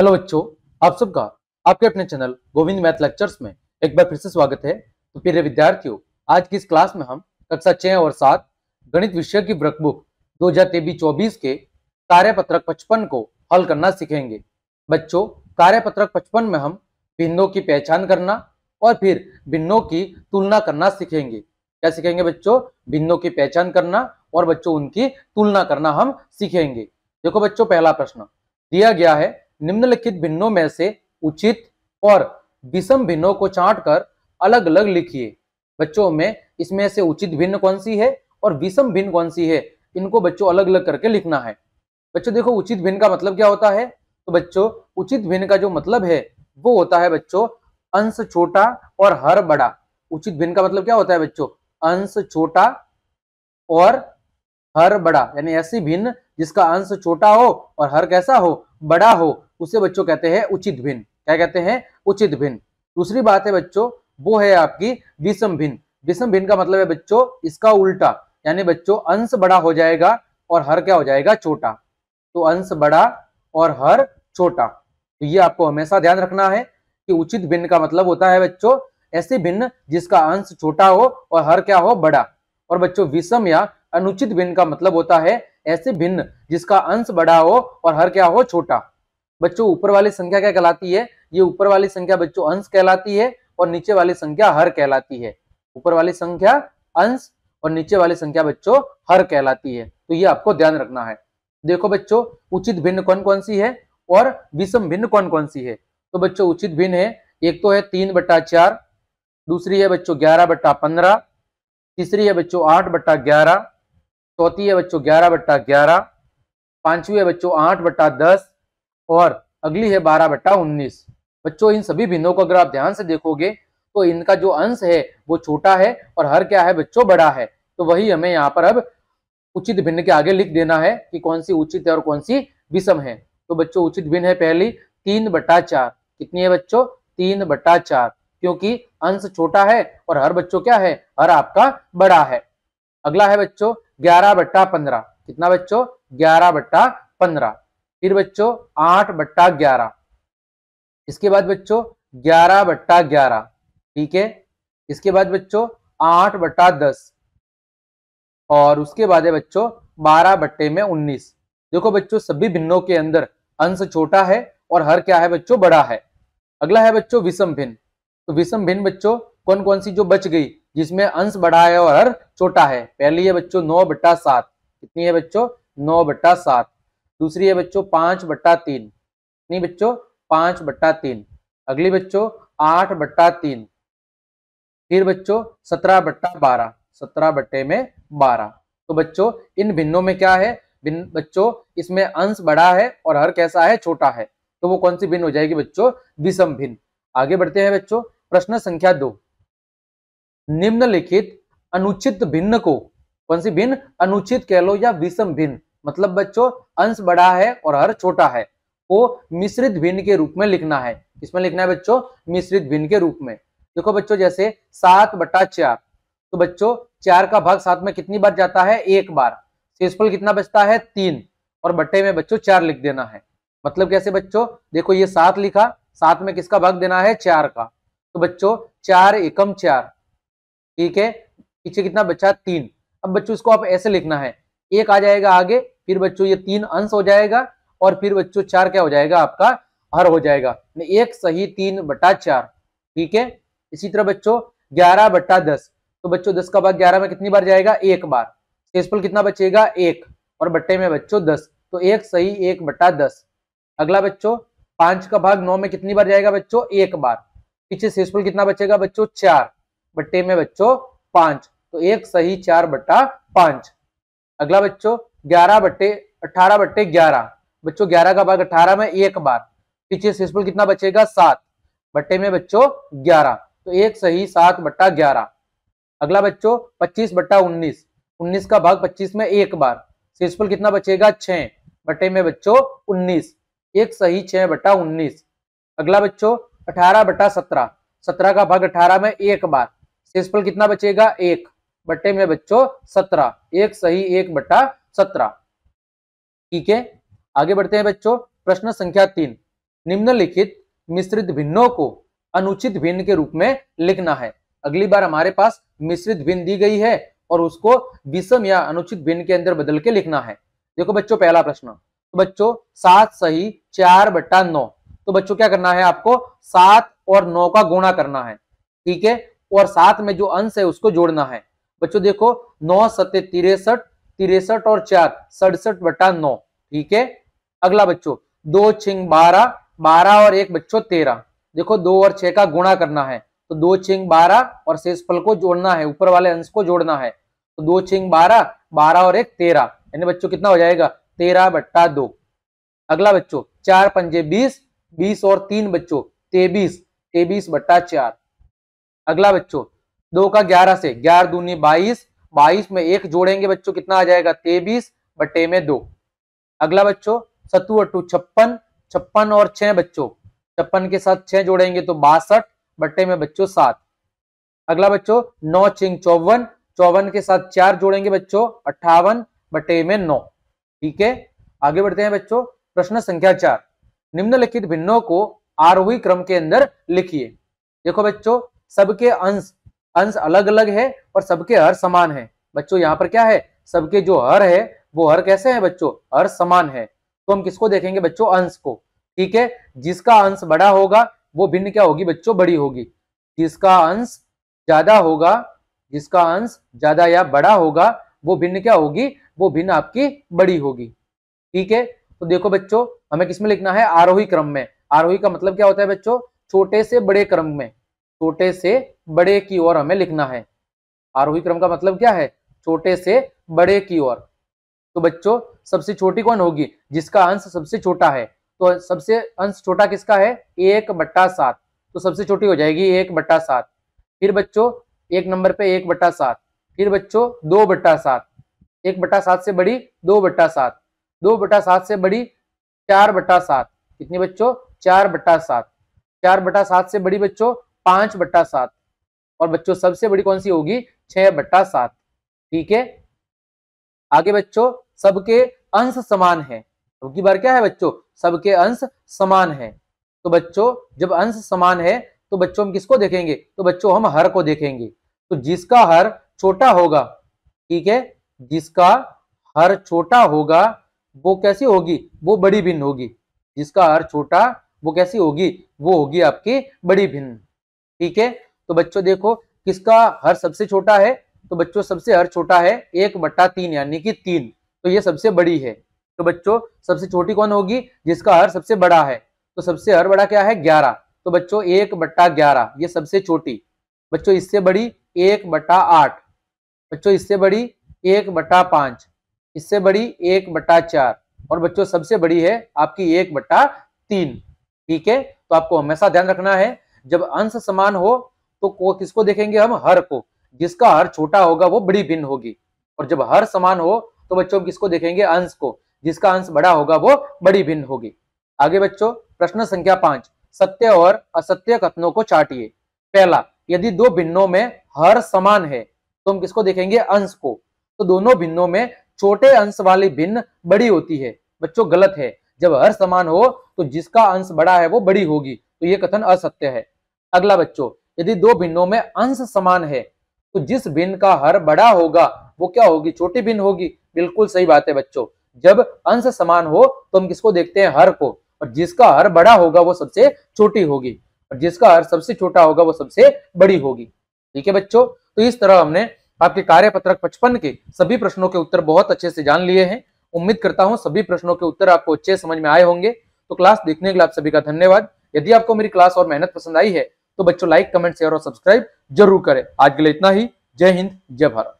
hello बच्चों आप सबका आपके अपने चैनल गोविंद मैथ लेक्चर्स में एक बार फिर से स्वागत है तो प्रिय विद्यार्थियों आज की इस क्लास में हम कक्षा छः और सात गणित विषय की ब्रक बुक दो हजार के कार्यपत्रक पचपन को हल करना सीखेंगे बच्चों कार्यपत्रक पचपन में हम भिन्नों की पहचान करना और फिर भिन्नों की तुलना करना सीखेंगे क्या सीखेंगे बच्चों भिन्नों की पहचान करना और बच्चों उनकी तुलना करना हम सीखेंगे देखो बच्चों पहला प्रश्न दिया गया है निम्नलिखित भिन्नों में से उचित और विषम भिन्नों को चाट कर अलग अलग लिखिए बच्चों में इसमें से उचित भिन्न कौन सी है और विषम भिन्न कौन सी है इनको बच्चों अलग अलग करके लिखना है बच्चों देखो उचित भिन्न का मतलब क्या होता है तो बच्चों उचित भिन्न का जो मतलब है वो होता है बच्चों अंश छोटा और हर बड़ा उचित भिन्न का मतलब क्या होता है बच्चों अंश छोटा और हर बड़ा यानी ऐसी भिन्न जिसका अंश छोटा हो और हर कैसा हो बड़ा हो उसे बच्चों कहते हैं उचित भिन्न क्या कहते हैं उचित भिन्न दूसरी बात है बच्चों वो है आपकी विषम भिन्न विषम भिन्न का मतलब है बच्चों इसका उल्टा यानी बच्चों अंश बड़ा हो जाएगा और हर क्या हो जाएगा छोटा तो अंश बड़ा और हर छोटा तो ये आपको हमेशा ध्यान रखना है कि उचित भिन्न का मतलब होता है बच्चों ऐसी भिन्न जिसका अंश छोटा हो और हर क्या हो बड़ा और बच्चों विषम या अनुचित भिन्न का मतलब होता है ऐसे भिन्न जिसका अंश बड़ा हो और हर क्या हो छोटा बच्चों ऊपर वाली संख्या क्या कहलाती है ये ऊपर वाली संख्या बच्चों अंश कहलाती है और नीचे वाली संख्या हर कहलाती है ऊपर वाली संख्या अंश और नीचे वाली संख्या बच्चों हर कहलाती है तो ये आपको ध्यान रखना है देखो बच्चों उचित भिन्न कौन कौन सी है और विषम भिन्न कौन कौन सी है तो बच्चों उचित भिन्न है एक तो है तीन बट्टा चार दूसरी है बच्चों ग्यारह बट्टा पंद्रह तीसरी है बच्चों आठ बट्टा ग्यारह चौथी है बच्चों ग्यारह बट्टा ग्यारह पांचवी है बच्चों आठ बट्टा दस और अगली है बारह बट्टा उन्नीस बच्चों इन सभी भिन्नों को अगर आप ध्यान से देखोगे तो इनका जो अंश है वो छोटा है और हर क्या है बच्चों बड़ा है तो वही हमें यहाँ पर अब उचित भिन्न के आगे लिख देना है कि कौन सी उचित है और कौन सी विषम है तो बच्चों उचित भिन्न है पहली तीन बटा चार कितनी है बच्चों तीन बटा चार क्योंकि अंश छोटा है और हर बच्चों क्या है हर आपका बड़ा है अगला है बच्चों ग्यारह बट्टा पंद्रह कितना बच्चों ग्यारह बट्टा पंद्रह फिर बच्चों आठ बट्टा ग्यारह इसके बाद बच्चों ग्यारह बट्टा ग्यारह ठीक है इसके बाद बच्चों आठ बट्टा दस और उसके बाद है बच्चों बारह बट्टे में उन्नीस देखो बच्चों सभी भिन्नों के अंदर अंश छोटा है और हर क्या है बच्चों बड़ा है अगला है बच्चों विषम भिन्न तो विषम भिन्न बच्चों कौन कौन सी जो बच गई जिसमें अंश बड़ा है और हर छोटा है पहली है बच्चों नौ बट्टा सात कितनी है बच्चों नौ बट्टा सात दूसरी है बच्चों पांच बट्टा तीन नहीं बच्चों पांच बट्टा तीन अगली बच्चों आठ बट्टा तीन फिर बच्चों सत्रह बट्टा बारह सत्रह बट्टे में बारह तो बच्चों इन भिन्नों में क्या है बच्चों इसमें अंश बड़ा है और हर कैसा है छोटा है तो वो कौन सी भिन्न हो जाएगी बच्चों विषम भिन्न आगे बढ़ते हैं बच्चों प्रश्न संख्या दो निम्नलिखित अनुचित भिन्न को कौन सी भिन्न अनुचित कह लो या विषम भिन्न मतलब बच्चों अंश बड़ा है और हर छोटा है को मिश्रित भिन्न के रूप में लिखना है इसमें लिखना है बच्चों मिश्रित भिन्न के रूप में देखो बच्चों जैसे सात बट्टा चार तो बच्चों चार का भाग सात में कितनी बार जाता है एक बार शेषफल कितना बचता है तीन और बट्टे में बच्चों चार लिख देना है मतलब कैसे बच्चों देखो ये सात लिखा सात में किसका भाग देना है चार का तो बच्चों चार एकम चार ठीक है पीछे कितना बचा तीन अब बच्चों इसको आप ऐसे लिखना है एक आ जाएगा आगे फिर बच्चों ये तीन अंश हो जाएगा और फिर बच्चों चार क्या हो जाएगा आपका हर हो जाएगा एक सही तीन बटा चार ठीक है इसी तरह बच्चों ग्यारह बट्टा दस तो बच्चों दस का भाग ग्यारह में कितनी बार जाएगा एक बार शेषफल कितना बचेगा एक और बट्टे में बच्चों दस तो एक सही एक बट्टा दस अगला बच्चों पांच का भाग नौ में कितनी बार जाएगा बच्चों एक बार पीछे शेषफल कितना बचेगा बच्चों चार बट्टे में बच्चों पांच तो एक सही चार बट्टा पांच अगला बच्चों ग्यारह बट्टे अठारह बट्टे ग्यारह बच्चों ग्यारह का भाग अठारह में एक बार पीछे शेषफल कितना बचेगा सात बट्टे में बच्चों ग्यारह तो एक सही सात बट्टा ग्यारह अगला बच्चों पच्चीस बट्टा उन्नीस उन्नीस का भाग पच्चीस में एक बार शेषफल कितना बचेगा छह बट्टे में बच्चों उन्नीस एक सही छह बट्टा उन्नीस अगला बच्चों अठारह बट्टा सत्रह सत्रह का भाग अठारह में एक बार शेषफल कितना बचेगा एक बट्टे में बच्चों सत्रह एक सही एक बट्टा सत्रह ठीक है आगे बढ़ते हैं बच्चों प्रश्न संख्या तीन निम्नलिखित मिश्रित भिन्नों को अनुचित भिन्न के रूप में लिखना है अगली बार हमारे पास मिश्रित भिन्न दी गई है और उसको विषम या अनुचित भिन्न के अंदर बदल के लिखना है देखो बच्चों पहला प्रश्न तो बच्चों सात सही चार बट्टा नौ तो बच्चों क्या करना है आपको सात और नौ का गुणा करना है ठीक है और सात में जो अंश है उसको जोड़ना है बच्चों देखो नौ सत्य तिरसठ तिरसठ और चार सड़सठ बटा नौ ठीक है अगला बच्चों दो छिंग बारह बारह और एक बच्चों तेरह देखो दो और छह का गुणा करना है तो दो छिंग बारह और शेषफल को जोड़ना है ऊपर वाले अंश को जोड़ना है तो दो छिंग बारह बारह और एक तेरह यानी बच्चों कितना हो जाएगा तेरह बट्टा दो अगला बच्चों चार पंजे बीस बीस और तीन बच्चों तेबीस तेबीस बट्टा चार अगला बच्चों दो का ग्यारह से ग्यारह दूनी बाईस बाईस में एक जोड़ेंगे बच्चों कितना आ जाएगा तेबीस बटे में दो अगला बच्चों सत्तू अट्टू छप्पन छप्पन और छह बच्चों छप्पन के साथ छह जोड़ेंगे तो बासठ बट्टे में बच्चों सात अगला बच्चों नौ चिंग चौवन चौवन के साथ चार जोड़ेंगे बच्चों अट्ठावन बटे में नौ ठीक है आगे बढ़ते हैं बच्चों प्रश्न संख्या चार निम्नलिखित भिन्नों को आरोही क्रम के अंदर लिखिए देखो बच्चों सबके अंश अंश अलग अलग है और सबके हर समान है बच्चों यहाँ पर क्या है सबके जो हर है वो हर कैसे है बच्चों हर समान है तो हम किसको देखेंगे बच्चों अंश को ठीक है जिसका अंश बड़ा होगा वो भिन्न क्या होगी बच्चों बड़ी होगी जिसका अंश ज्यादा होगा जिसका अंश ज्यादा या बड़ा होगा वो भिन्न क्या होगी वो भिन्न आपकी बड़ी होगी ठीक है तो देखो बच्चों हमें किसमें लिखना है आरोही क्रम में आरोही का मतलब क्या होता है बच्चों छोटे से बड़े क्रम में छोटे से बड़े की ओर हमें लिखना है आरोही क्रम का मतलब क्या है छोटे से बड़े की ओर तो बच्चों सबसे छोटी कौन होगी जिसका अंश सबसे छोटा है तो सबसे अंश छोटा किसका है एक बट्टा सात तो सबसे छोटी हो जाएगी एक बट्टा सात फिर बच्चों एक नंबर पे एक बट्टा सात फिर बच्चों दो बट्टा सात एक बट्टा सात से बड़ी दो बट्टा सात दो बट्टा सात से बड़ी चार बट्टा सात कितने बच्चों चार बट्टा सात चार बट्टा सात से बड़ी बच्चों पांच बट्टा सात और बच्चों सबसे बड़ी कौन सी होगी छह बट्टा सात ठीक है आगे बच्चों सबके अंश समान है अब की बार क्या है बच्चों सबके अंश समान है तो बच्चों जब अंश समान है तो बच्चों हम किसको देखेंगे तो बच्चों हम हर को देखेंगे तो जिसका हर छोटा होगा ठीक है जिसका हर छोटा होगा वो कैसी होगी वो बड़ी भिन्न होगी जिसका हर छोटा वो कैसी होगी वो होगी आपकी बड़ी भिन्न ठीक है तो बच्चों देखो किसका हर सबसे छोटा है तो बच्चों सबसे हर छोटा है एक बट्टा तीन यानी कि तीन तो ये सबसे बड़ी है तो बच्चों सबसे छोटी कौन होगी जिसका हर सबसे बड़ा है तो सबसे हर बड़ा क्या है ग्यारह तो बच्चों एक बट्टा ग्यारह ये सबसे छोटी बच्चों इससे बड़ी एक बट्टा आठ बच्चों इससे बड़ी एक बट्टा पांच इससे बड़ी एक बट्टा चार और बच्चों सबसे बड़ी है आपकी एक बट्टा तीन ठीक है तो आपको हमेशा ध्यान रखना है जब अंश समान हो तो को किसको देखेंगे हम हर को जिसका हर छोटा होगा वो बड़ी भिन्न होगी और जब हर समान हो तो बच्चों किसको देखेंगे अंश को जिसका अंश बड़ा होगा वो बड़ी भिन्न होगी आगे बच्चों प्रश्न संख्या पांच सत्य और असत्य कथनों को चाटिए पहला यदि दो भिन्नों में हर समान है तो हम किसको देखेंगे अंश को तो दोनों भिन्नों में छोटे अंश वाली भिन्न बड़ी होती है बच्चों गलत है जब हर समान हो तो जिसका अंश बड़ा है वो बड़ी होगी तो ये कथन असत्य है अगला बच्चों यदि दो भिन्नों में अंश समान है तो जिस भिन्न का हर बड़ा होगा वो क्या होगी छोटी भिन्न होगी बिल्कुल सही बात है बच्चों जब अंश समान हो तो हम किसको देखते हैं हर को और जिसका हर बड़ा होगा वो सबसे छोटी होगी और जिसका हर सबसे छोटा होगा वो सबसे बड़ी होगी ठीक है बच्चों तो इस तरह हमने आपके कार्यपत्रक पचपन के सभी प्रश्नों के उत्तर बहुत अच्छे से जान लिए हैं उम्मीद करता हूं सभी प्रश्नों के उत्तर आपको अच्छे समझ में आए होंगे तो क्लास देखने के लिए आप सभी का धन्यवाद यदि आपको मेरी क्लास और मेहनत पसंद आई है तो बच्चों लाइक कमेंट शेयर और सब्सक्राइब जरूर करें आज के लिए इतना ही जय हिंद जय भारत